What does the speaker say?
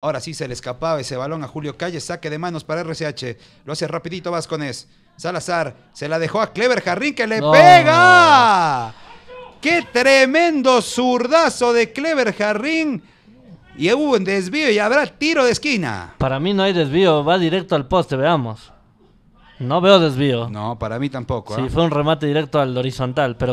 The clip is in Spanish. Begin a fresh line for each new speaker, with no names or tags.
Ahora sí se le escapaba ese balón a Julio Calle, saque de manos para RCH. Lo hace rapidito Vascones. Salazar se la dejó a Clever Jarrín que le pega. ¡Qué tremendo zurdazo de Clever Jarrín! Y hubo un desvío y habrá tiro de esquina.
Para mí no hay desvío, va directo al poste, veamos. No veo desvío. No, para mí tampoco. Sí, ¿ah? fue un remate directo al horizontal, pero...